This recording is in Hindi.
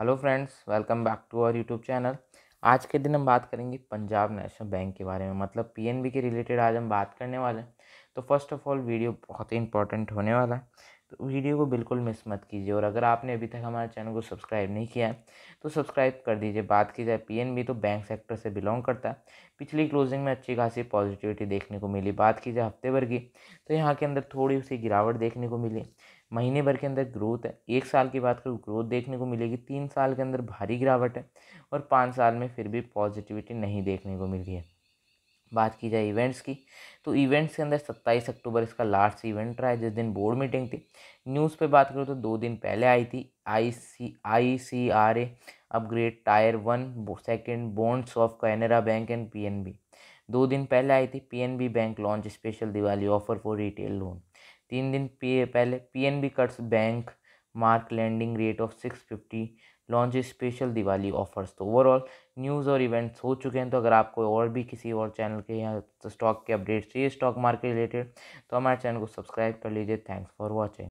hello friends welcome back to our YouTube channel आज के दिन हम बात करेंगे पंजाब नेशनल बैंक के बारे में मतलब पीएनबी के रिलेटेड आज हम बात करने वाले हैं तो फर्स्ट ऑफ ऑल वीडियो बहुत ही इंपॉर्टेंट होने वाला है तो वीडियो को बिल्कुल मिस मत कीजिए और अगर आपने अभी तक हमारे चैनल को सब्सक्राइब नहीं किया है तो सब्सक्राइब कर दीजिए बात की जाए पीएनबी तो बैंक सेक्टर से बिलोंग करता है पिछली क्लोजिंग में अच्छी खासी पॉजिटिविटी देखने को मिली बात की जाए हफ्ते भर की तो यहाँ के अंदर थोड़ी सी गिरावट देखने को मिली महीने भर के अंदर ग्रोथ है एक साल की बात करूँ ग्रोथ देखने को मिलेगी तीन साल के अंदर भारी गिरावट है और पाँच साल में फिर भी पॉजिटिविटी नहीं देखने को मिली है बात की जाए इवेंट्स की तो इवेंट्स के अंदर सत्ताईस अक्टूबर इसका लास्ट इवेंट रहा है जिस दिन बोर्ड मीटिंग थी न्यूज़ पे बात करूँ तो दो दिन पहले आई थी I C I C R A upgrade tier one second bonds of Canara bank and P N B दो दिन पहले आई थी P N B bank launch special Diwali offer for retail loan तीन दिन पहले P N B cuts bank mark lending rate of six fifty launch special Diwali offers तो ओवरऑल न्यूज़ और इवेंट्स हो चुके हैं तो अगर आपको और भी किसी और चैनल के या स्टॉक के अपडेट्स चाहिए स्टॉक मार्केट रिलेटेड तो हमारे चैनल को सब्सक्राइब कर लीजिए थैंक्स फॉर वॉचिंग